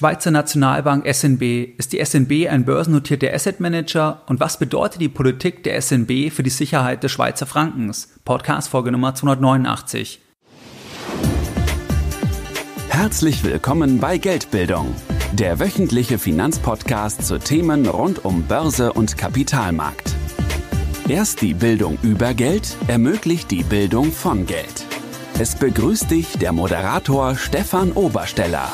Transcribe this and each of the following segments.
Schweizer Nationalbank SNB ist die SNB ein börsennotierter Asset Manager und was bedeutet die Politik der SNB für die Sicherheit des Schweizer Frankens? Podcast Folge Nummer 289. Herzlich willkommen bei Geldbildung, der wöchentliche Finanzpodcast zu Themen rund um Börse und Kapitalmarkt. Erst die Bildung über Geld ermöglicht die Bildung von Geld. Es begrüßt dich der Moderator Stefan Obersteller.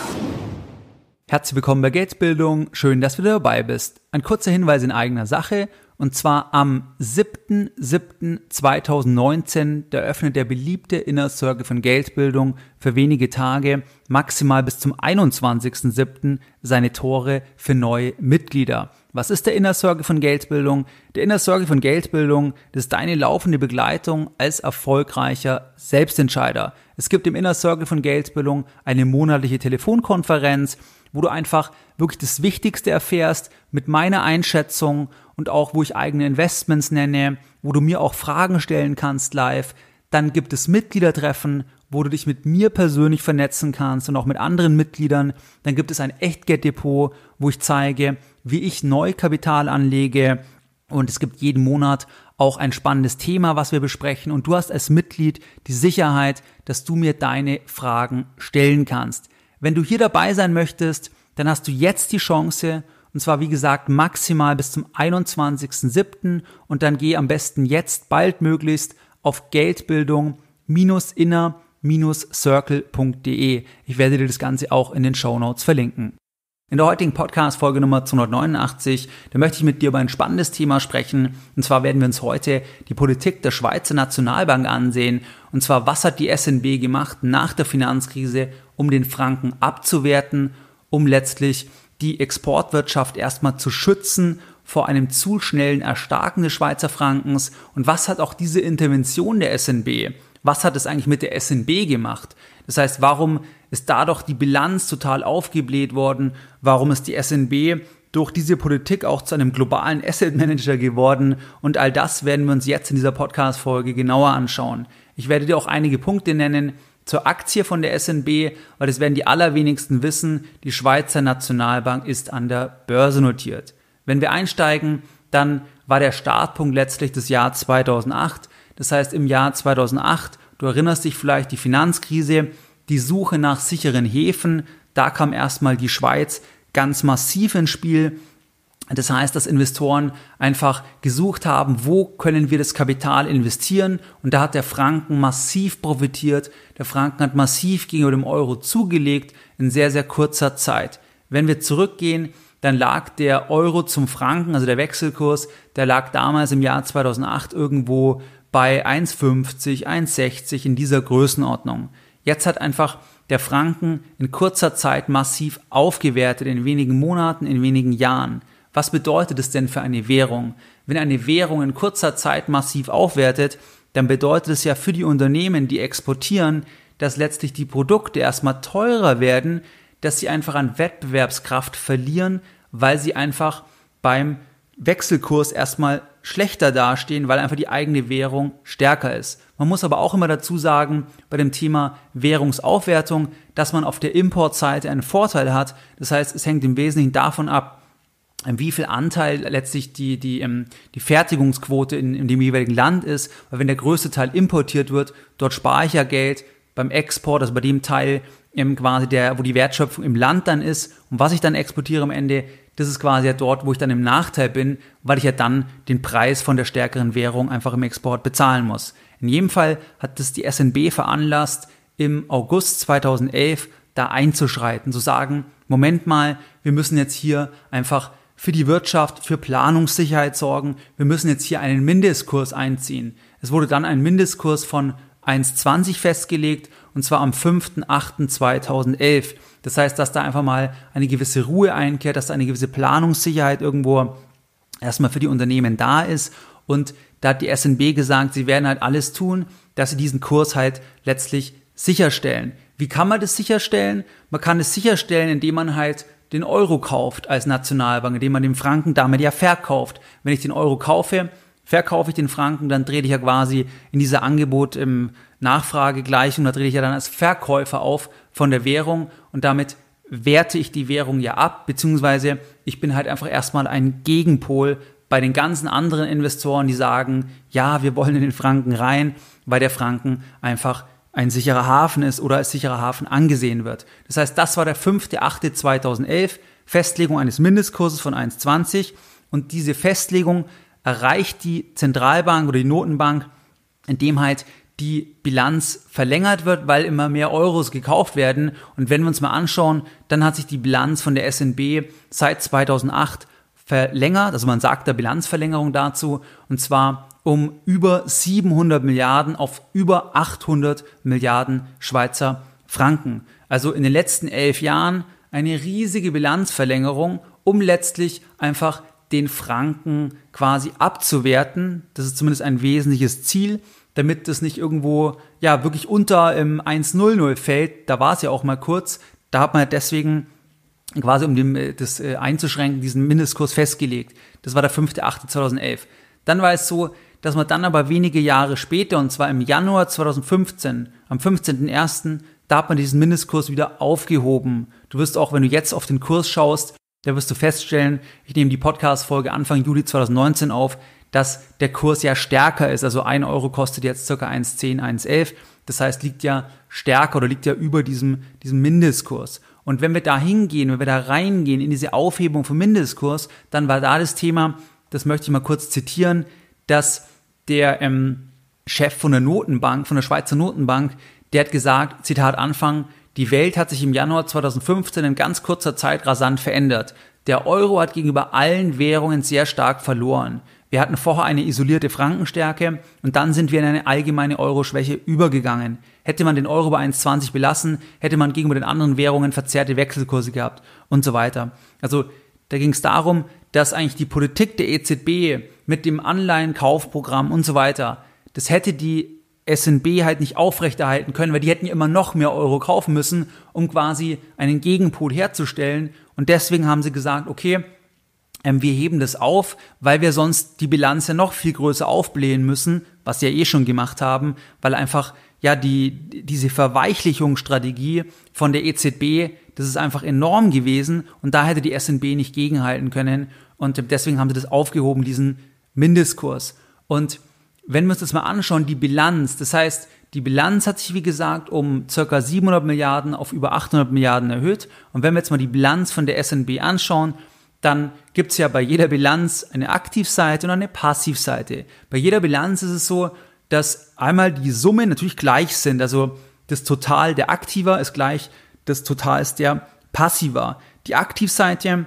Herzlich willkommen bei Geldbildung, schön, dass du dabei bist. Ein kurzer Hinweis in eigener Sache, und zwar am 7.7.2019, da öffnet der beliebte Inner Circle von Geldbildung für wenige Tage, maximal bis zum 21.7. seine Tore für neue Mitglieder. Was ist der Inner Circle von Geldbildung? Der Inner Circle von Geldbildung, das ist deine laufende Begleitung als erfolgreicher Selbstentscheider. Es gibt im Inner Circle von Geldbildung eine monatliche Telefonkonferenz, wo du einfach wirklich das Wichtigste erfährst mit meiner Einschätzung und auch wo ich eigene Investments nenne, wo du mir auch Fragen stellen kannst live. Dann gibt es Mitgliedertreffen, wo du dich mit mir persönlich vernetzen kannst und auch mit anderen Mitgliedern. Dann gibt es ein Echtgeld-Depot, wo ich zeige, wie ich Neukapital anlege. Und es gibt jeden Monat auch ein spannendes Thema, was wir besprechen. Und du hast als Mitglied die Sicherheit, dass du mir deine Fragen stellen kannst. Wenn du hier dabei sein möchtest, dann hast du jetzt die Chance, und zwar wie gesagt maximal bis zum 21.07. und dann geh am besten jetzt baldmöglichst auf Geldbildung-inner-circle.de. Ich werde dir das Ganze auch in den Show Notes verlinken. In der heutigen Podcast Folge Nummer 289, da möchte ich mit dir über ein spannendes Thema sprechen. Und zwar werden wir uns heute die Politik der Schweizer Nationalbank ansehen und zwar, was hat die SNB gemacht nach der Finanzkrise, um den Franken abzuwerten, um letztlich die Exportwirtschaft erstmal zu schützen vor einem zu schnellen Erstarken des Schweizer Frankens? Und was hat auch diese Intervention der SNB? Was hat es eigentlich mit der SNB gemacht? Das heißt, warum ist dadurch die Bilanz total aufgebläht worden? Warum ist die SNB durch diese Politik auch zu einem globalen Asset Manager geworden? Und all das werden wir uns jetzt in dieser Podcast-Folge genauer anschauen. Ich werde dir auch einige Punkte nennen zur Aktie von der SNB, weil das werden die allerwenigsten wissen. Die Schweizer Nationalbank ist an der Börse notiert. Wenn wir einsteigen, dann war der Startpunkt letztlich das Jahr 2008. Das heißt, im Jahr 2008, du erinnerst dich vielleicht, die Finanzkrise, die Suche nach sicheren Häfen, da kam erstmal die Schweiz ganz massiv ins Spiel. Das heißt, dass Investoren einfach gesucht haben, wo können wir das Kapital investieren? Und da hat der Franken massiv profitiert. Der Franken hat massiv gegenüber dem Euro zugelegt in sehr, sehr kurzer Zeit. Wenn wir zurückgehen, dann lag der Euro zum Franken, also der Wechselkurs, der lag damals im Jahr 2008 irgendwo bei 1,50, 1,60 in dieser Größenordnung. Jetzt hat einfach der Franken in kurzer Zeit massiv aufgewertet, in wenigen Monaten, in wenigen Jahren. Was bedeutet es denn für eine Währung? Wenn eine Währung in kurzer Zeit massiv aufwertet, dann bedeutet es ja für die Unternehmen, die exportieren, dass letztlich die Produkte erstmal teurer werden, dass sie einfach an Wettbewerbskraft verlieren, weil sie einfach beim Wechselkurs erstmal schlechter dastehen, weil einfach die eigene Währung stärker ist. Man muss aber auch immer dazu sagen, bei dem Thema Währungsaufwertung, dass man auf der Importseite einen Vorteil hat. Das heißt, es hängt im Wesentlichen davon ab, wie viel Anteil letztlich die, die, ähm, die Fertigungsquote in, in dem jeweiligen Land ist. Weil wenn der größte Teil importiert wird, dort spare ich ja Geld beim Export, also bei dem Teil ähm, quasi der, wo die Wertschöpfung im Land dann ist und was ich dann exportiere am Ende, das ist quasi ja dort, wo ich dann im Nachteil bin, weil ich ja dann den Preis von der stärkeren Währung einfach im Export bezahlen muss. In jedem Fall hat das die SNB veranlasst, im August 2011 da einzuschreiten, zu sagen, Moment mal, wir müssen jetzt hier einfach für die Wirtschaft, für Planungssicherheit sorgen. Wir müssen jetzt hier einen Mindestkurs einziehen. Es wurde dann ein Mindestkurs von 1,20 festgelegt und zwar am 5.8.2011. Das heißt, dass da einfach mal eine gewisse Ruhe einkehrt, dass da eine gewisse Planungssicherheit irgendwo erstmal für die Unternehmen da ist. Und da hat die SNB gesagt, sie werden halt alles tun, dass sie diesen Kurs halt letztlich sicherstellen. Wie kann man das sicherstellen? Man kann es sicherstellen, indem man halt den Euro kauft als Nationalbank, indem man den Franken damit ja verkauft. Wenn ich den Euro kaufe, verkaufe ich den Franken, dann drehe ich ja quasi in dieser Angebot im Nachfragegleichung, da drehe ich ja dann als Verkäufer auf von der Währung und damit werte ich die Währung ja ab, beziehungsweise ich bin halt einfach erstmal ein Gegenpol bei den ganzen anderen Investoren, die sagen, ja, wir wollen in den Franken rein, weil der Franken einfach ein sicherer Hafen ist oder als sicherer Hafen angesehen wird. Das heißt, das war der 5.8.2011, Festlegung eines Mindestkurses von 1,20 und diese Festlegung erreicht die Zentralbank oder die Notenbank, indem halt die Bilanz verlängert wird, weil immer mehr Euros gekauft werden. Und wenn wir uns mal anschauen, dann hat sich die Bilanz von der SNB seit 2008 verlängert, also man sagt der Bilanzverlängerung dazu, und zwar um über 700 Milliarden auf über 800 Milliarden Schweizer Franken. Also in den letzten elf Jahren eine riesige Bilanzverlängerung, um letztlich einfach den Franken quasi abzuwerten. Das ist zumindest ein wesentliches Ziel, damit das nicht irgendwo ja wirklich unter im 1,00 fällt. Da war es ja auch mal kurz. Da hat man deswegen quasi um dem, äh, das äh, einzuschränken, diesen Mindestkurs festgelegt. Das war der 5.8.2011. Dann war es so, dass man dann aber wenige Jahre später, und zwar im Januar 2015, am 15.01., da hat man diesen Mindestkurs wieder aufgehoben. Du wirst auch, wenn du jetzt auf den Kurs schaust, da wirst du feststellen, ich nehme die Podcast-Folge Anfang Juli 2019 auf, dass der Kurs ja stärker ist. Also ein Euro kostet jetzt circa 1,10, 1,11. Das heißt, liegt ja stärker oder liegt ja über diesem, diesem Mindestkurs. Und wenn wir da hingehen, wenn wir da reingehen in diese Aufhebung vom Mindestkurs, dann war da das Thema, das möchte ich mal kurz zitieren, dass der ähm, Chef von der Notenbank, von der Schweizer Notenbank, der hat gesagt, Zitat Anfang, die Welt hat sich im Januar 2015 in ganz kurzer Zeit rasant verändert. Der Euro hat gegenüber allen Währungen sehr stark verloren. Wir hatten vorher eine isolierte Frankenstärke und dann sind wir in eine allgemeine Euro-Schwäche übergegangen. Hätte man den Euro bei 1,20 belassen, hätte man gegenüber den anderen Währungen verzerrte Wechselkurse gehabt und so weiter. Also da ging es darum, dass eigentlich die Politik der EZB mit dem Anleihenkaufprogramm und so weiter, das hätte die SNB halt nicht aufrechterhalten können, weil die hätten ja immer noch mehr Euro kaufen müssen, um quasi einen Gegenpol herzustellen. Und deswegen haben sie gesagt, okay, ähm, wir heben das auf, weil wir sonst die Bilanz ja noch viel größer aufblähen müssen, was sie ja eh schon gemacht haben, weil einfach ja die, diese Verweichlichungsstrategie von der EZB, das ist einfach enorm gewesen und da hätte die SNB nicht gegenhalten können und deswegen haben sie das aufgehoben, diesen Mindestkurs. Und wenn wir uns das mal anschauen, die Bilanz, das heißt, die Bilanz hat sich, wie gesagt, um circa 700 Milliarden auf über 800 Milliarden erhöht. Und wenn wir jetzt mal die Bilanz von der SNB anschauen, dann gibt es ja bei jeder Bilanz eine Aktivseite und eine Passivseite. Bei jeder Bilanz ist es so, dass einmal die Summen natürlich gleich sind. Also das Total der Aktiva ist gleich das Total ist der Passiva. Die Aktivseite,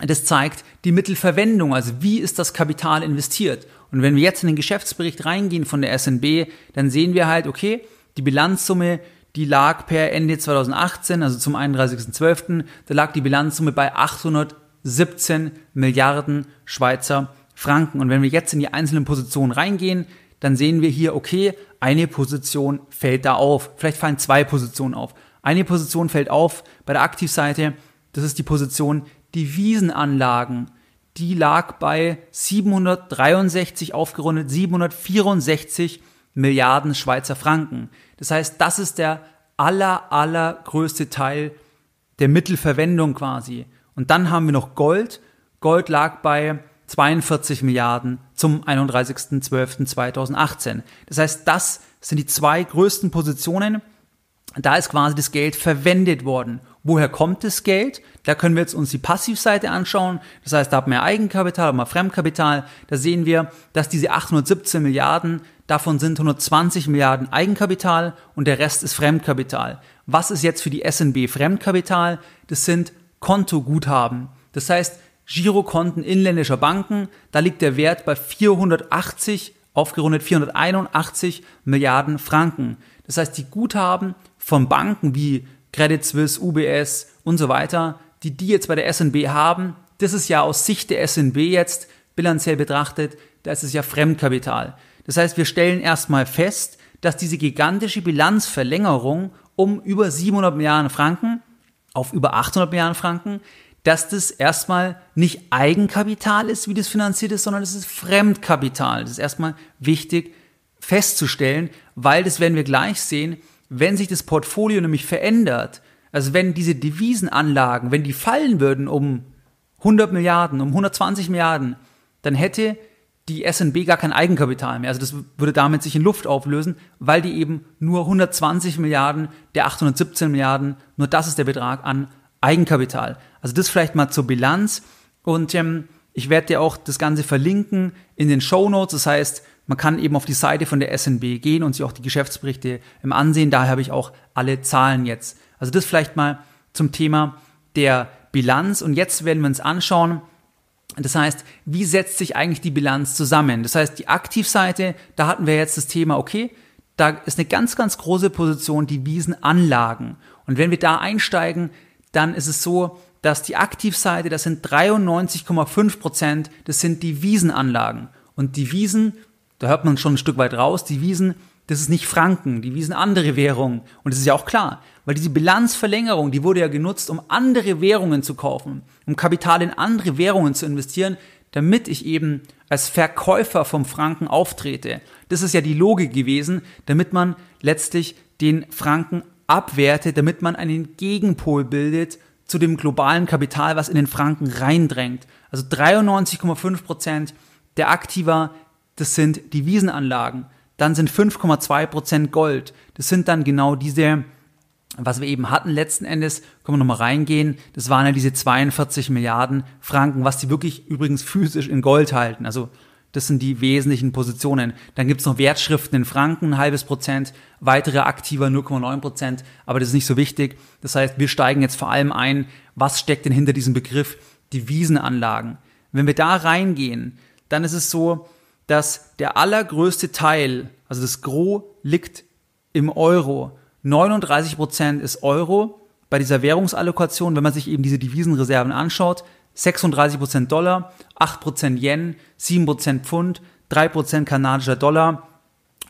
das zeigt die Mittelverwendung, also wie ist das Kapital investiert. Und wenn wir jetzt in den Geschäftsbericht reingehen von der SNB, dann sehen wir halt, okay, die Bilanzsumme, die lag per Ende 2018, also zum 31.12., da lag die Bilanzsumme bei 800 17 Milliarden Schweizer Franken. Und wenn wir jetzt in die einzelnen Positionen reingehen, dann sehen wir hier, okay, eine Position fällt da auf. Vielleicht fallen zwei Positionen auf. Eine Position fällt auf bei der Aktivseite. Das ist die Position Devisenanlagen. Die lag bei 763 aufgerundet 764 Milliarden Schweizer Franken. Das heißt, das ist der aller, allergrößte Teil der Mittelverwendung quasi. Und dann haben wir noch Gold. Gold lag bei 42 Milliarden zum 31.12.2018. Das heißt, das sind die zwei größten Positionen. Da ist quasi das Geld verwendet worden. Woher kommt das Geld? Da können wir jetzt uns die Passivseite anschauen. Das heißt, da haben wir Eigenkapital, haben wir Fremdkapital. Da sehen wir, dass diese 817 Milliarden, davon sind 120 Milliarden Eigenkapital und der Rest ist Fremdkapital. Was ist jetzt für die SNB Fremdkapital? Das sind Kontoguthaben. Das heißt, Girokonten inländischer Banken, da liegt der Wert bei 480, aufgerundet 481 Milliarden Franken. Das heißt, die Guthaben von Banken wie Credit Suisse, UBS und so weiter, die die jetzt bei der SNB haben, das ist ja aus Sicht der SNB jetzt bilanziell betrachtet, da ist es ja Fremdkapital. Das heißt, wir stellen erstmal fest, dass diese gigantische Bilanzverlängerung um über 700 Milliarden Franken auf über 800 Milliarden Franken, dass das erstmal nicht Eigenkapital ist, wie das finanziert ist, sondern es ist Fremdkapital. Das ist erstmal wichtig festzustellen, weil das werden wir gleich sehen, wenn sich das Portfolio nämlich verändert, also wenn diese Devisenanlagen, wenn die fallen würden um 100 Milliarden, um 120 Milliarden, dann hätte die SNB gar kein Eigenkapital mehr. Also das würde damit sich in Luft auflösen, weil die eben nur 120 Milliarden der 817 Milliarden, nur das ist der Betrag an Eigenkapital. Also das vielleicht mal zur Bilanz und ähm, ich werde dir auch das Ganze verlinken in den Show Notes. Das heißt, man kann eben auf die Seite von der SNB gehen und sich auch die Geschäftsberichte im ähm, Ansehen. Daher habe ich auch alle Zahlen jetzt. Also das vielleicht mal zum Thema der Bilanz. Und jetzt werden wir uns anschauen, das heißt, wie setzt sich eigentlich die Bilanz zusammen? Das heißt, die Aktivseite, da hatten wir jetzt das Thema, okay, da ist eine ganz, ganz große Position die Wiesenanlagen. Und wenn wir da einsteigen, dann ist es so, dass die Aktivseite, das sind 93,5 Prozent, das sind die Wiesenanlagen. Und die Wiesen, da hört man schon ein Stück weit raus, die Wiesen das ist nicht Franken, die wiesen andere Währungen. Und das ist ja auch klar, weil diese Bilanzverlängerung, die wurde ja genutzt, um andere Währungen zu kaufen, um Kapital in andere Währungen zu investieren, damit ich eben als Verkäufer vom Franken auftrete. Das ist ja die Logik gewesen, damit man letztlich den Franken abwertet, damit man einen Gegenpol bildet zu dem globalen Kapital, was in den Franken reindrängt. Also 93,5 Prozent der Aktiva, das sind die Wiesenanlagen dann sind 5,2% Gold. Das sind dann genau diese, was wir eben hatten letzten Endes, können wir nochmal reingehen, das waren ja diese 42 Milliarden Franken, was die wirklich übrigens physisch in Gold halten. Also das sind die wesentlichen Positionen. Dann gibt es noch Wertschriften in Franken, ein halbes Prozent, weitere aktiver 0,9 aber das ist nicht so wichtig. Das heißt, wir steigen jetzt vor allem ein, was steckt denn hinter diesem Begriff die Wiesenanlagen. Wenn wir da reingehen, dann ist es so, dass der allergrößte Teil, also das Gros, liegt im Euro. 39 ist Euro. Bei dieser Währungsallokation, wenn man sich eben diese Devisenreserven anschaut, 36 Dollar, 8 Yen, 7 Pfund, 3 kanadischer Dollar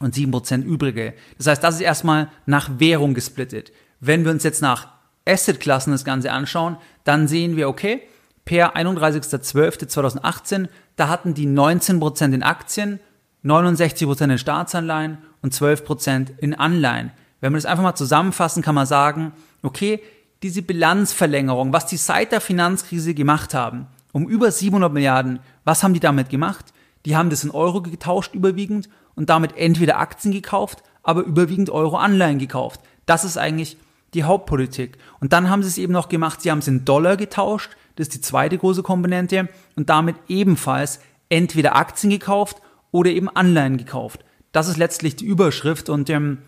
und 7 übrige. Das heißt, das ist erstmal nach Währung gesplittet. Wenn wir uns jetzt nach Assetklassen das Ganze anschauen, dann sehen wir, okay, per 31.12.2018 da hatten die 19% in Aktien, 69% in Staatsanleihen und 12% in Anleihen. Wenn wir das einfach mal zusammenfassen, kann man sagen, okay, diese Bilanzverlängerung, was die seit der Finanzkrise gemacht haben, um über 700 Milliarden, was haben die damit gemacht? Die haben das in Euro getauscht überwiegend und damit entweder Aktien gekauft, aber überwiegend Euro-Anleihen gekauft. Das ist eigentlich die Hauptpolitik. Und dann haben sie es eben noch gemacht, sie haben es in Dollar getauscht, das ist die zweite große Komponente, und damit ebenfalls entweder Aktien gekauft oder eben Anleihen gekauft. Das ist letztlich die Überschrift und ähm,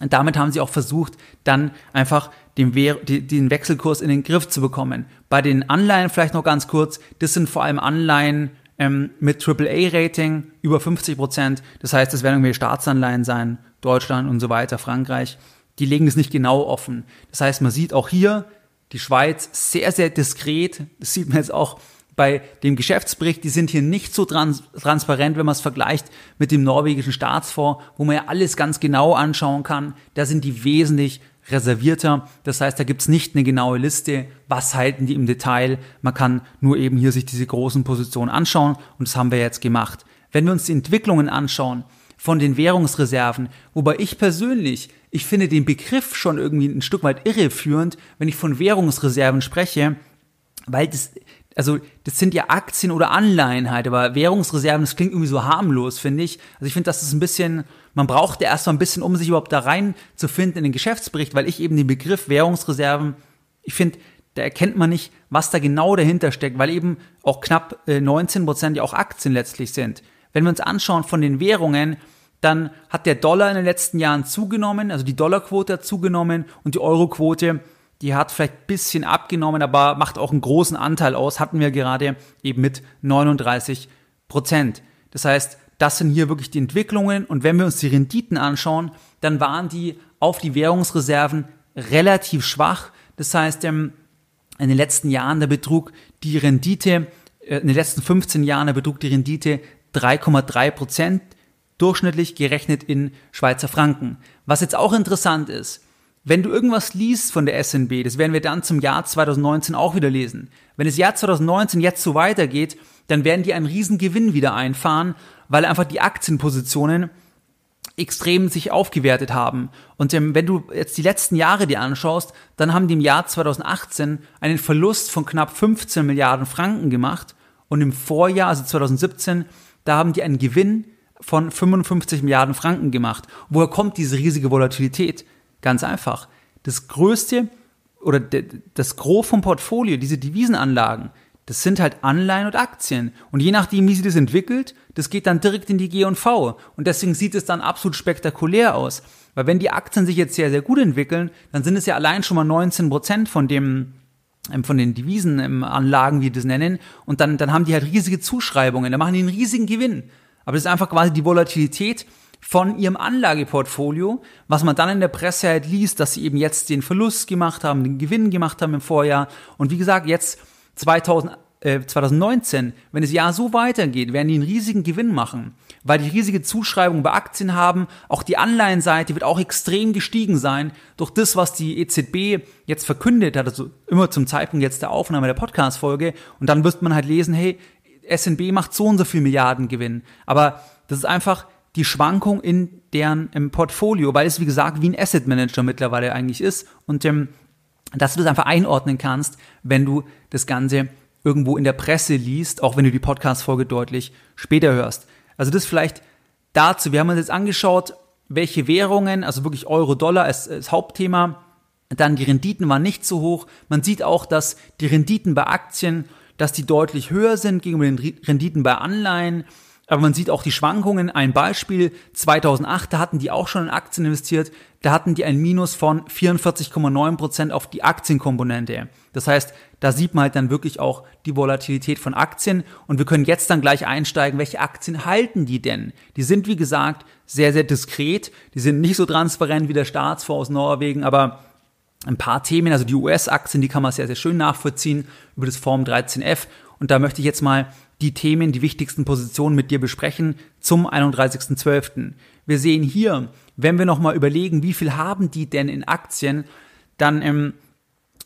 damit haben sie auch versucht, dann einfach den, We den Wechselkurs in den Griff zu bekommen. Bei den Anleihen vielleicht noch ganz kurz, das sind vor allem Anleihen ähm, mit AAA-Rating über 50 Prozent. Das heißt, es werden irgendwie Staatsanleihen sein, Deutschland und so weiter, Frankreich die legen es nicht genau offen. Das heißt, man sieht auch hier die Schweiz sehr, sehr diskret. Das sieht man jetzt auch bei dem Geschäftsbericht. Die sind hier nicht so trans transparent, wenn man es vergleicht mit dem norwegischen Staatsfonds, wo man ja alles ganz genau anschauen kann. Da sind die wesentlich reservierter. Das heißt, da gibt es nicht eine genaue Liste, was halten die im Detail. Man kann nur eben hier sich diese großen Positionen anschauen und das haben wir jetzt gemacht. Wenn wir uns die Entwicklungen anschauen, von den Währungsreserven. Wobei ich persönlich, ich finde den Begriff schon irgendwie ein Stück weit irreführend, wenn ich von Währungsreserven spreche, weil das, also das sind ja Aktien oder Anleihen halt, aber Währungsreserven, das klingt irgendwie so harmlos, finde ich. Also ich finde, das ist ein bisschen, man braucht ja erstmal ein bisschen, um sich überhaupt da reinzufinden in den Geschäftsbericht, weil ich eben den Begriff Währungsreserven, ich finde, da erkennt man nicht, was da genau dahinter steckt, weil eben auch knapp 19 äh, Prozent ja auch Aktien letztlich sind. Wenn wir uns anschauen von den Währungen, dann hat der Dollar in den letzten Jahren zugenommen, also die Dollarquote hat zugenommen und die Euroquote, die hat vielleicht ein bisschen abgenommen, aber macht auch einen großen Anteil aus, hatten wir gerade eben mit 39 Prozent. Das heißt, das sind hier wirklich die Entwicklungen und wenn wir uns die Renditen anschauen, dann waren die auf die Währungsreserven relativ schwach. Das heißt, ähm, in den letzten Jahren, der Betrug die Rendite äh, in den letzten 15 Jahren betrug die Rendite 3,3 Prozent durchschnittlich gerechnet in Schweizer Franken. Was jetzt auch interessant ist, wenn du irgendwas liest von der SNB, das werden wir dann zum Jahr 2019 auch wieder lesen. Wenn das Jahr 2019 jetzt so weitergeht, dann werden die einen riesen Gewinn wieder einfahren, weil einfach die Aktienpositionen extrem sich aufgewertet haben. Und ähm, wenn du jetzt die letzten Jahre dir anschaust, dann haben die im Jahr 2018 einen Verlust von knapp 15 Milliarden Franken gemacht und im Vorjahr, also 2017, da haben die einen Gewinn von 55 Milliarden Franken gemacht. Woher kommt diese riesige Volatilität? Ganz einfach. Das größte oder das Gros vom Portfolio, diese Devisenanlagen, das sind halt Anleihen und Aktien. Und je nachdem, wie sie das entwickelt, das geht dann direkt in die G&V. Und deswegen sieht es dann absolut spektakulär aus. Weil wenn die Aktien sich jetzt sehr, sehr gut entwickeln, dann sind es ja allein schon mal 19 Prozent von dem, ähm, von den Devisen, ähm, Anlagen, wie wir das nennen, und dann, dann haben die halt riesige Zuschreibungen, da machen die einen riesigen Gewinn. Aber das ist einfach quasi die Volatilität von ihrem Anlageportfolio, was man dann in der Presse halt liest, dass sie eben jetzt den Verlust gemacht haben, den Gewinn gemacht haben im Vorjahr. Und wie gesagt, jetzt 2000 2019, äh, wenn das Jahr so weitergeht, werden die einen riesigen Gewinn machen, weil die riesige Zuschreibung bei Aktien haben. Auch die Anleihenseite wird auch extrem gestiegen sein durch das, was die EZB jetzt verkündet hat, also immer zum Zeitpunkt jetzt der Aufnahme der Podcast-Folge. Und dann wirst man halt lesen, hey, SNB macht so und so viel Milliarden Gewinn. Aber das ist einfach die Schwankung in deren im Portfolio, weil es wie gesagt wie ein Asset Manager mittlerweile eigentlich ist und ähm, dass du das einfach einordnen kannst, wenn du das Ganze irgendwo in der Presse liest, auch wenn du die Podcast-Folge deutlich später hörst. Also das vielleicht dazu. Wir haben uns jetzt angeschaut, welche Währungen, also wirklich Euro, Dollar als, ist Hauptthema. Dann die Renditen waren nicht so hoch. Man sieht auch, dass die Renditen bei Aktien, dass die deutlich höher sind gegenüber den Renditen bei Anleihen. Aber man sieht auch die Schwankungen. Ein Beispiel, 2008, da hatten die auch schon in Aktien investiert. Da hatten die ein Minus von 44,9% Prozent auf die Aktienkomponente. Das heißt, da sieht man halt dann wirklich auch die Volatilität von Aktien. Und wir können jetzt dann gleich einsteigen, welche Aktien halten die denn? Die sind, wie gesagt, sehr, sehr diskret. Die sind nicht so transparent wie der Staatsfonds aus Norwegen, aber ein paar Themen, also die US-Aktien, die kann man sehr, sehr schön nachvollziehen über das Form 13F. Und da möchte ich jetzt mal die Themen, die wichtigsten Positionen mit dir besprechen zum 31.12. Wir sehen hier, wenn wir nochmal überlegen, wie viel haben die denn in Aktien, dann ähm,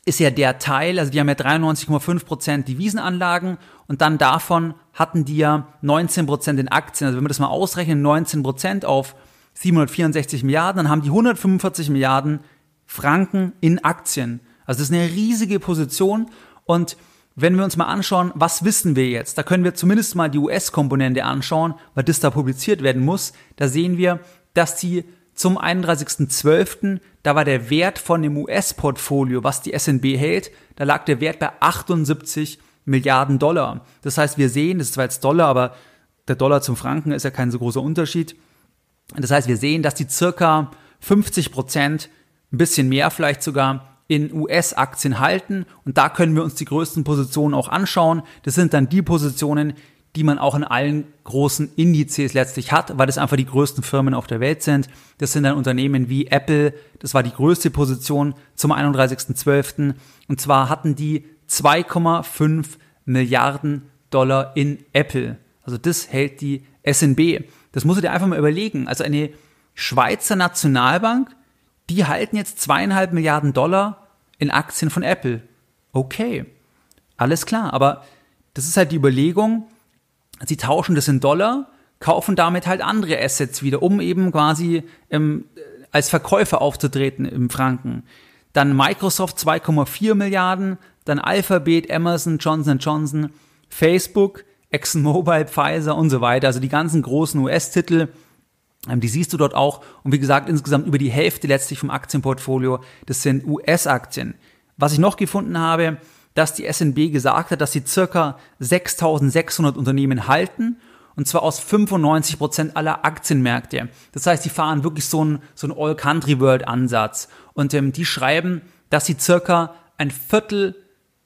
ist ja der Teil, also die haben ja 93,5% Devisenanlagen und dann davon hatten die ja 19% in Aktien. Also wenn wir das mal ausrechnen, 19% auf 764 Milliarden, dann haben die 145 Milliarden Franken in Aktien. Also das ist eine riesige Position und wenn wir uns mal anschauen, was wissen wir jetzt, da können wir zumindest mal die US-Komponente anschauen, weil das da publiziert werden muss. Da sehen wir, dass die zum 31.12., da war der Wert von dem US-Portfolio, was die SNB hält, da lag der Wert bei 78 Milliarden Dollar. Das heißt, wir sehen, das ist zwar jetzt Dollar, aber der Dollar zum Franken ist ja kein so großer Unterschied. Das heißt, wir sehen, dass die circa 50 Prozent, ein bisschen mehr vielleicht sogar, in US-Aktien halten und da können wir uns die größten Positionen auch anschauen. Das sind dann die Positionen, die man auch in allen großen Indizes letztlich hat, weil das einfach die größten Firmen auf der Welt sind. Das sind dann Unternehmen wie Apple, das war die größte Position zum 31.12. Und zwar hatten die 2,5 Milliarden Dollar in Apple. Also das hält die SNB. Das musst du dir einfach mal überlegen. Also eine Schweizer Nationalbank, die halten jetzt zweieinhalb Milliarden Dollar in Aktien von Apple. Okay, alles klar, aber das ist halt die Überlegung, sie tauschen das in Dollar, kaufen damit halt andere Assets wieder, um eben quasi ähm, als Verkäufer aufzutreten im Franken. Dann Microsoft 2,4 Milliarden, dann Alphabet, Amazon, Johnson Johnson, Facebook, ExxonMobil, Pfizer und so weiter. Also die ganzen großen US-Titel, ähm, die siehst du dort auch. Und wie gesagt, insgesamt über die Hälfte letztlich vom Aktienportfolio, das sind US-Aktien. Was ich noch gefunden habe, dass die SNB gesagt hat, dass sie circa 6600 Unternehmen halten. Und zwar aus 95% Prozent aller Aktienmärkte. Das heißt, die fahren wirklich so einen, so einen All-Country-World-Ansatz. Und ähm, die schreiben, dass sie circa ein Viertel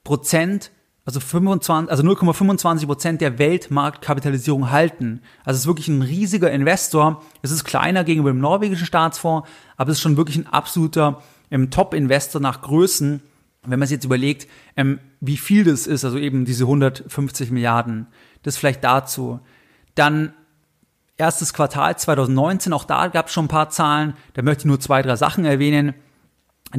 Prozent also 25, also 0,25 Prozent der Weltmarktkapitalisierung halten. Also es ist wirklich ein riesiger Investor. Es ist kleiner gegenüber dem norwegischen Staatsfonds, aber es ist schon wirklich ein absoluter ähm, Top-Investor nach Größen, wenn man sich jetzt überlegt, ähm, wie viel das ist, also eben diese 150 Milliarden. Das vielleicht dazu. Dann erstes Quartal 2019, auch da gab es schon ein paar Zahlen. Da möchte ich nur zwei, drei Sachen erwähnen.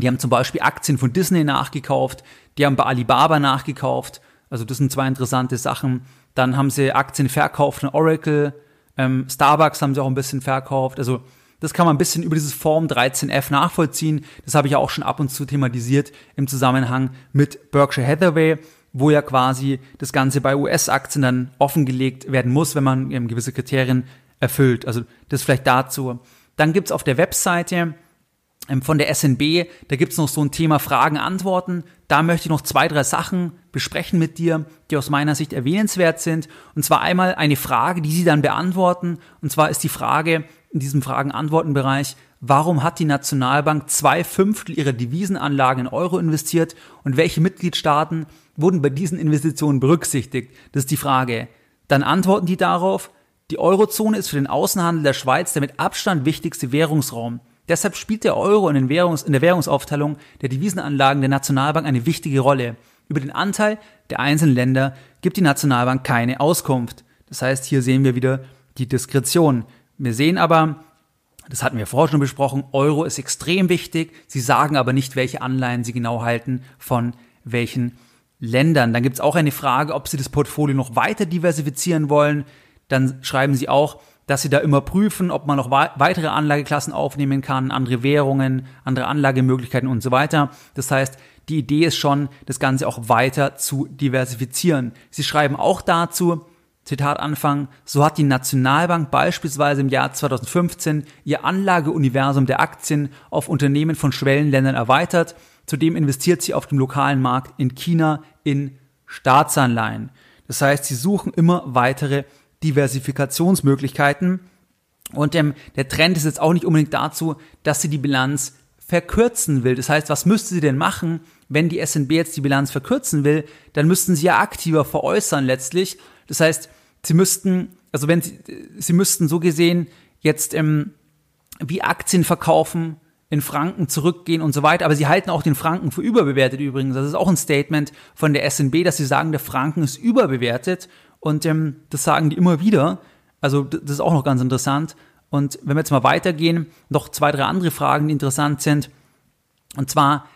Die haben zum Beispiel Aktien von Disney nachgekauft, die haben bei Alibaba nachgekauft, also das sind zwei interessante Sachen. Dann haben sie Aktien verkauft von Oracle, ähm, Starbucks haben sie auch ein bisschen verkauft. Also das kann man ein bisschen über dieses Form 13F nachvollziehen. Das habe ich auch schon ab und zu thematisiert im Zusammenhang mit Berkshire Hathaway, wo ja quasi das Ganze bei US-Aktien dann offengelegt werden muss, wenn man eben ähm, gewisse Kriterien erfüllt. Also das vielleicht dazu. Dann gibt's auf der Webseite ähm, von der SNB, da gibt's noch so ein Thema Fragen, Antworten. Da möchte ich noch zwei, drei Sachen besprechen mit dir, die aus meiner Sicht erwähnenswert sind. Und zwar einmal eine Frage, die sie dann beantworten. Und zwar ist die Frage in diesem Fragen-Antworten-Bereich, warum hat die Nationalbank zwei Fünftel ihrer Devisenanlagen in Euro investiert und welche Mitgliedstaaten wurden bei diesen Investitionen berücksichtigt? Das ist die Frage. Dann antworten die darauf, die Eurozone ist für den Außenhandel der Schweiz der mit Abstand wichtigste Währungsraum. Deshalb spielt der Euro in, Währungs-, in der Währungsaufteilung der Devisenanlagen der Nationalbank eine wichtige Rolle. Über den Anteil der einzelnen Länder gibt die Nationalbank keine Auskunft. Das heißt, hier sehen wir wieder die Diskretion. Wir sehen aber, das hatten wir vorher schon besprochen, Euro ist extrem wichtig. Sie sagen aber nicht, welche Anleihen sie genau halten von welchen Ländern. Dann gibt es auch eine Frage, ob sie das Portfolio noch weiter diversifizieren wollen. Dann schreiben sie auch, dass sie da immer prüfen, ob man noch weitere Anlageklassen aufnehmen kann, andere Währungen, andere Anlagemöglichkeiten und so weiter. Das heißt, die Idee ist schon, das Ganze auch weiter zu diversifizieren. Sie schreiben auch dazu, Zitat Anfang, so hat die Nationalbank beispielsweise im Jahr 2015 ihr Anlageuniversum der Aktien auf Unternehmen von Schwellenländern erweitert. Zudem investiert sie auf dem lokalen Markt in China in Staatsanleihen. Das heißt, sie suchen immer weitere Diversifikationsmöglichkeiten. Und ähm, der Trend ist jetzt auch nicht unbedingt dazu, dass sie die Bilanz verkürzen will. Das heißt, was müsste sie denn machen, wenn die SNB jetzt die Bilanz verkürzen will? Dann müssten sie ja aktiver veräußern letztlich. Das heißt, sie müssten, also wenn sie, sie müssten so gesehen jetzt ähm, wie Aktien verkaufen, in Franken zurückgehen und so weiter. Aber sie halten auch den Franken für überbewertet übrigens. Das ist auch ein Statement von der SNB, dass sie sagen, der Franken ist überbewertet. Und ähm, das sagen die immer wieder. Also das ist auch noch ganz interessant. Und wenn wir jetzt mal weitergehen, noch zwei, drei andere Fragen, die interessant sind. Und zwar,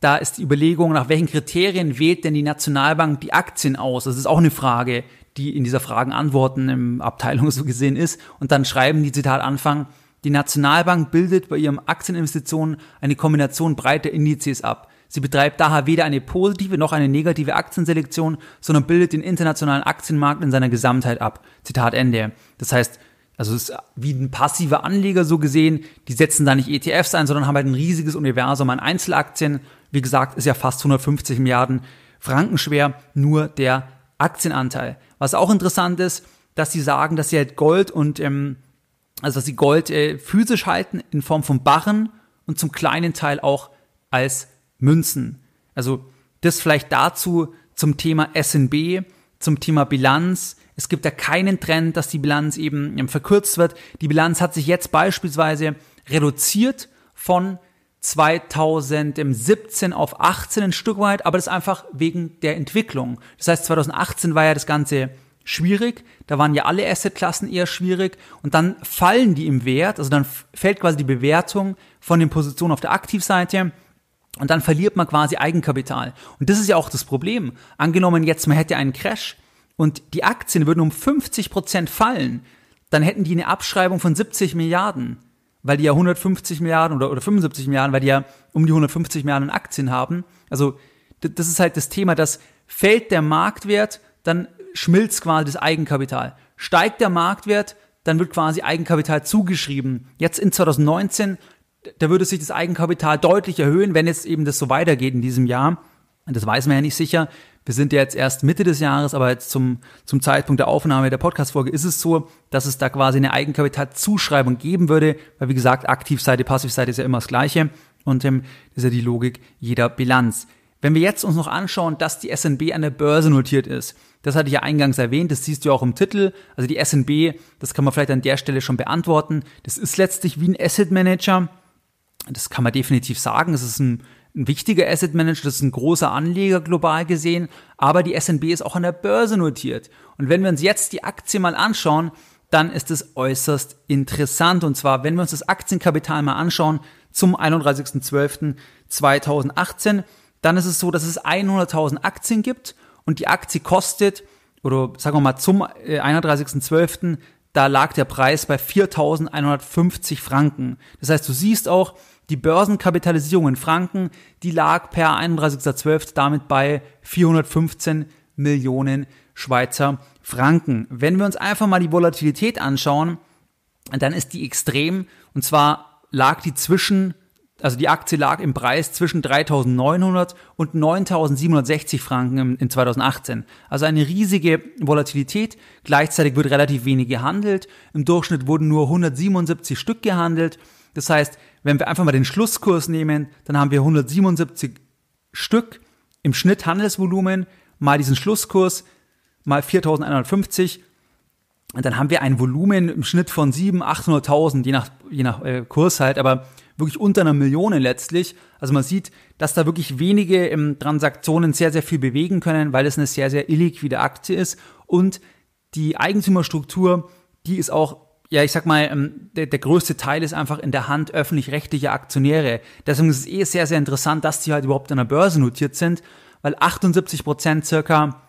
da ist die Überlegung, nach welchen Kriterien wählt denn die Nationalbank die Aktien aus? Das ist auch eine Frage, die in dieser Fragen-Antworten-Abteilung so gesehen ist. Und dann schreiben die Zitat Anfang, die Nationalbank bildet bei ihren Aktieninvestitionen eine Kombination breiter Indizes ab. Sie betreibt daher weder eine positive noch eine negative Aktienselektion, sondern bildet den internationalen Aktienmarkt in seiner Gesamtheit ab. Zitat Ende. Das heißt, also es ist wie ein passiver Anleger so gesehen, die setzen da nicht ETFs ein, sondern haben halt ein riesiges Universum an Einzelaktien. Wie gesagt, ist ja fast 150 Milliarden Franken schwer, nur der Aktienanteil. Was auch interessant ist, dass sie sagen, dass sie halt Gold und ähm, also dass sie Gold äh, physisch halten in Form von Barren und zum kleinen Teil auch als Münzen. Also das vielleicht dazu zum Thema SNB, zum Thema Bilanz. Es gibt ja keinen Trend, dass die Bilanz eben, eben ähm, verkürzt wird. Die Bilanz hat sich jetzt beispielsweise reduziert von 2017 auf 18 ein Stück weit, aber das einfach wegen der Entwicklung. Das heißt, 2018 war ja das Ganze schwierig. Da waren ja alle Assetklassen eher schwierig. Und dann fallen die im Wert, also dann fällt quasi die Bewertung von den Positionen auf der Aktivseite. Und dann verliert man quasi Eigenkapital. Und das ist ja auch das Problem. Angenommen jetzt, man hätte einen Crash und die Aktien würden um 50 Prozent fallen, dann hätten die eine Abschreibung von 70 Milliarden. Weil die ja 150 Milliarden oder, oder 75 Milliarden, weil die ja um die 150 Milliarden Aktien haben. Also, das ist halt das Thema, dass fällt der Marktwert, dann schmilzt quasi das Eigenkapital. Steigt der Marktwert, dann wird quasi Eigenkapital zugeschrieben. Jetzt in 2019, da würde sich das Eigenkapital deutlich erhöhen, wenn jetzt eben das so weitergeht in diesem Jahr. Das weiß man ja nicht sicher. Wir sind ja jetzt erst Mitte des Jahres, aber jetzt zum, zum Zeitpunkt der Aufnahme der Podcast-Folge ist es so, dass es da quasi eine Eigenkapitalzuschreibung geben würde, weil wie gesagt, Aktivseite, Passivseite ist ja immer das Gleiche und ähm, das ist ja die Logik jeder Bilanz. Wenn wir jetzt uns noch anschauen, dass die S&B an der Börse notiert ist, das hatte ich ja eingangs erwähnt, das siehst du ja auch im Titel. Also die S&B, das kann man vielleicht an der Stelle schon beantworten. Das ist letztlich wie ein Asset Manager. Das kann man definitiv sagen. Es ist ein, ein wichtiger Asset Manager, das ist ein großer Anleger global gesehen. Aber die S&B ist auch an der Börse notiert. Und wenn wir uns jetzt die Aktie mal anschauen, dann ist es äußerst interessant. Und zwar, wenn wir uns das Aktienkapital mal anschauen, zum 31.12.2018 dann ist es so, dass es 100.000 Aktien gibt und die Aktie kostet, oder sagen wir mal zum 31.12., äh, da lag der Preis bei 4.150 Franken. Das heißt, du siehst auch, die Börsenkapitalisierung in Franken, die lag per 31.12. damit bei 415 Millionen Schweizer Franken. Wenn wir uns einfach mal die Volatilität anschauen, dann ist die extrem. Und zwar lag die zwischen also die Aktie lag im Preis zwischen 3.900 und 9.760 Franken in 2018. Also eine riesige Volatilität. Gleichzeitig wird relativ wenig gehandelt. Im Durchschnitt wurden nur 177 Stück gehandelt. Das heißt, wenn wir einfach mal den Schlusskurs nehmen, dann haben wir 177 Stück im Schnitt Handelsvolumen mal diesen Schlusskurs mal 4.150 und dann haben wir ein Volumen im Schnitt von 700.000, 800.000, je nach, je nach äh, Kurs halt, aber wirklich unter einer Million letztlich. Also man sieht, dass da wirklich wenige im ähm, Transaktionen sehr, sehr viel bewegen können, weil es eine sehr, sehr illiquide Aktie ist. Und die Eigentümerstruktur, die ist auch, ja, ich sag mal, ähm, der, der größte Teil ist einfach in der Hand öffentlich-rechtlicher Aktionäre. Deswegen ist es eh sehr, sehr interessant, dass die halt überhaupt an der Börse notiert sind, weil 78 Prozent circa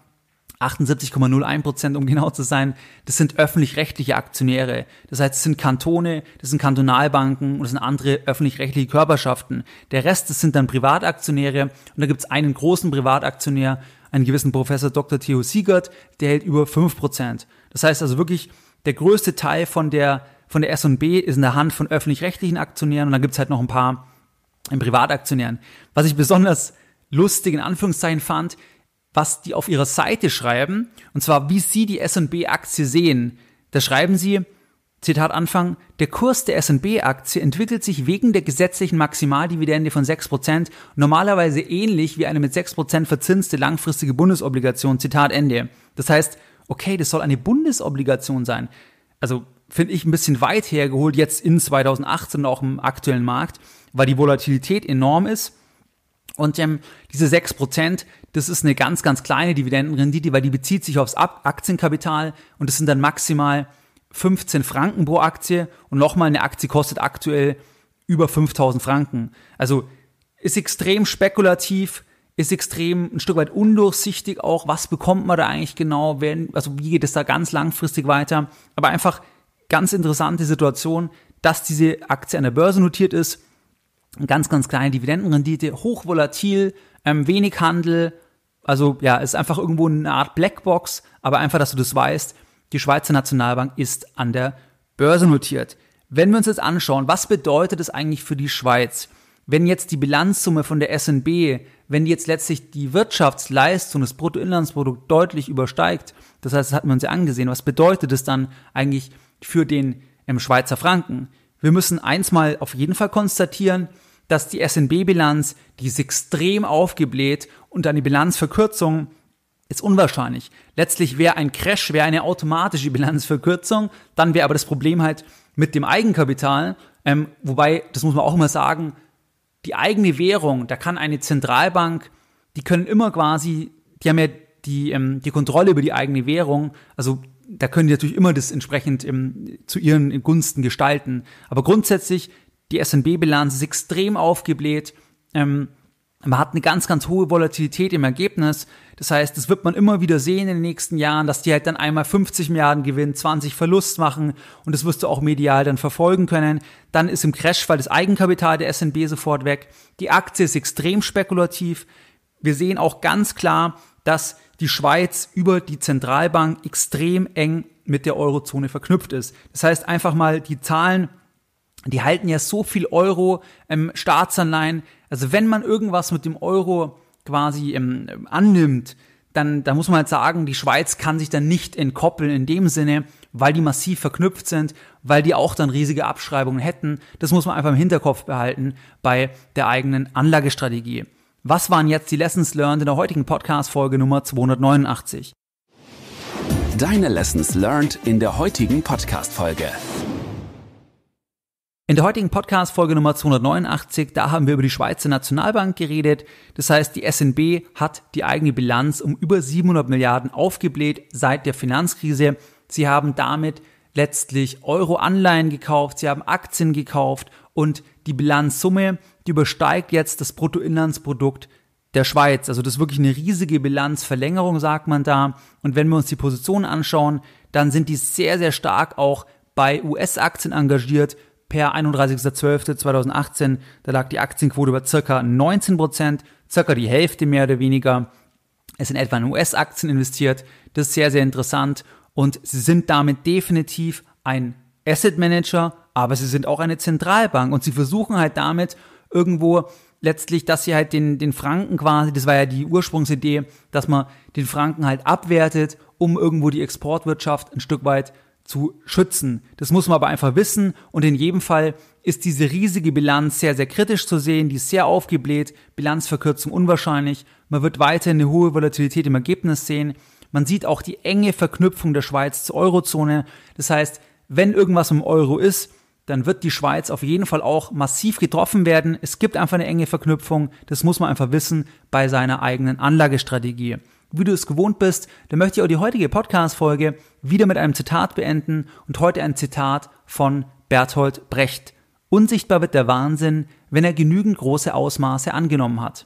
78,01 Prozent, um genau zu sein, das sind öffentlich-rechtliche Aktionäre. Das heißt, es sind Kantone, das sind Kantonalbanken und das sind andere öffentlich-rechtliche Körperschaften. Der Rest, das sind dann Privataktionäre und da gibt es einen großen Privataktionär, einen gewissen Professor Dr. Theo Siegert, der hält über 5 Prozent. Das heißt also wirklich, der größte Teil von der, von der S&B ist in der Hand von öffentlich-rechtlichen Aktionären und dann gibt es halt noch ein paar Privataktionären. Was ich besonders lustig in Anführungszeichen fand, was die auf ihrer Seite schreiben, und zwar wie sie die S&B-Aktie sehen. Da schreiben sie, Zitat Anfang, der Kurs der S&B-Aktie entwickelt sich wegen der gesetzlichen Maximaldividende von 6% normalerweise ähnlich wie eine mit 6% verzinste langfristige Bundesobligation. Zitat Ende. Das heißt, okay, das soll eine Bundesobligation sein. Also finde ich ein bisschen weit hergeholt jetzt in 2018 auch im aktuellen Markt, weil die Volatilität enorm ist und ähm, diese 6%, das ist eine ganz, ganz kleine Dividendenrendite, weil die bezieht sich aufs Aktienkapital und das sind dann maximal 15 Franken pro Aktie und nochmal eine Aktie kostet aktuell über 5000 Franken. Also ist extrem spekulativ, ist extrem ein Stück weit undurchsichtig auch. Was bekommt man da eigentlich genau? Wenn, also wie geht es da ganz langfristig weiter? Aber einfach ganz interessante Situation, dass diese Aktie an der Börse notiert ist ganz, ganz kleine Dividendenrendite, hochvolatil, ähm, wenig Handel. Also ja, ist einfach irgendwo eine Art Blackbox, aber einfach, dass du das weißt, die Schweizer Nationalbank ist an der Börse notiert. Wenn wir uns jetzt anschauen, was bedeutet es eigentlich für die Schweiz, wenn jetzt die Bilanzsumme von der SNB, wenn jetzt letztlich die Wirtschaftsleistung, des Bruttoinlandsprodukts deutlich übersteigt, das heißt, das hatten wir uns ja angesehen, was bedeutet es dann eigentlich für den ähm, Schweizer Franken? Wir müssen eins mal auf jeden Fall konstatieren, dass die SNB-Bilanz, die ist extrem aufgebläht und eine Bilanzverkürzung ist unwahrscheinlich. Letztlich wäre ein Crash, wäre eine automatische Bilanzverkürzung, dann wäre aber das Problem halt mit dem Eigenkapital, ähm, wobei, das muss man auch immer sagen, die eigene Währung, da kann eine Zentralbank, die können immer quasi, die haben ja die, ähm, die Kontrolle über die eigene Währung, also da können die natürlich immer das entsprechend ähm, zu ihren Gunsten gestalten. Aber grundsätzlich, die SMB-Bilanz ist extrem aufgebläht. Ähm, man hat eine ganz, ganz hohe Volatilität im Ergebnis. Das heißt, das wird man immer wieder sehen in den nächsten Jahren, dass die halt dann einmal 50 Milliarden Gewinn, 20 Verlust machen und das wirst du auch medial dann verfolgen können. Dann ist im Crashfall das Eigenkapital der S&B sofort weg. Die Aktie ist extrem spekulativ. Wir sehen auch ganz klar, dass die Schweiz über die Zentralbank extrem eng mit der Eurozone verknüpft ist. Das heißt, einfach mal die Zahlen die halten ja so viel Euro ähm, Staatsanleihen. Also wenn man irgendwas mit dem Euro quasi ähm, annimmt, dann, dann muss man halt sagen, die Schweiz kann sich dann nicht entkoppeln in dem Sinne, weil die massiv verknüpft sind, weil die auch dann riesige Abschreibungen hätten. Das muss man einfach im Hinterkopf behalten bei der eigenen Anlagestrategie. Was waren jetzt die Lessons learned in der heutigen Podcast-Folge Nummer 289? Deine Lessons learned in der heutigen Podcast-Folge. In der heutigen Podcast-Folge Nummer 289, da haben wir über die Schweizer Nationalbank geredet. Das heißt, die SNB hat die eigene Bilanz um über 700 Milliarden aufgebläht seit der Finanzkrise. Sie haben damit letztlich Euro-Anleihen gekauft, sie haben Aktien gekauft und die Bilanzsumme, die übersteigt jetzt das Bruttoinlandsprodukt der Schweiz. Also das ist wirklich eine riesige Bilanzverlängerung, sagt man da. Und wenn wir uns die Positionen anschauen, dann sind die sehr, sehr stark auch bei US-Aktien engagiert per 31.12.2018, da lag die Aktienquote bei circa 19 Prozent, circa die Hälfte mehr oder weniger es sind etwa in US-Aktien investiert. Das ist sehr, sehr interessant und sie sind damit definitiv ein Asset Manager, aber sie sind auch eine Zentralbank und sie versuchen halt damit irgendwo letztlich, dass sie halt den, den Franken quasi, das war ja die Ursprungsidee, dass man den Franken halt abwertet, um irgendwo die Exportwirtschaft ein Stück weit zu schützen. Das muss man aber einfach wissen und in jedem Fall ist diese riesige Bilanz sehr, sehr kritisch zu sehen, die ist sehr aufgebläht, Bilanzverkürzung unwahrscheinlich, man wird weiterhin eine hohe Volatilität im Ergebnis sehen, man sieht auch die enge Verknüpfung der Schweiz zur Eurozone, das heißt, wenn irgendwas im Euro ist, dann wird die Schweiz auf jeden Fall auch massiv getroffen werden. Es gibt einfach eine enge Verknüpfung, das muss man einfach wissen bei seiner eigenen Anlagestrategie wie du es gewohnt bist, dann möchte ich auch die heutige Podcast-Folge wieder mit einem Zitat beenden und heute ein Zitat von Berthold Brecht. Unsichtbar wird der Wahnsinn, wenn er genügend große Ausmaße angenommen hat.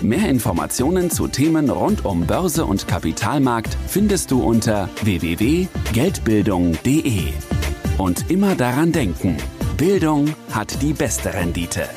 Mehr Informationen zu Themen rund um Börse und Kapitalmarkt findest du unter www.geldbildung.de. Und immer daran denken, Bildung hat die beste Rendite.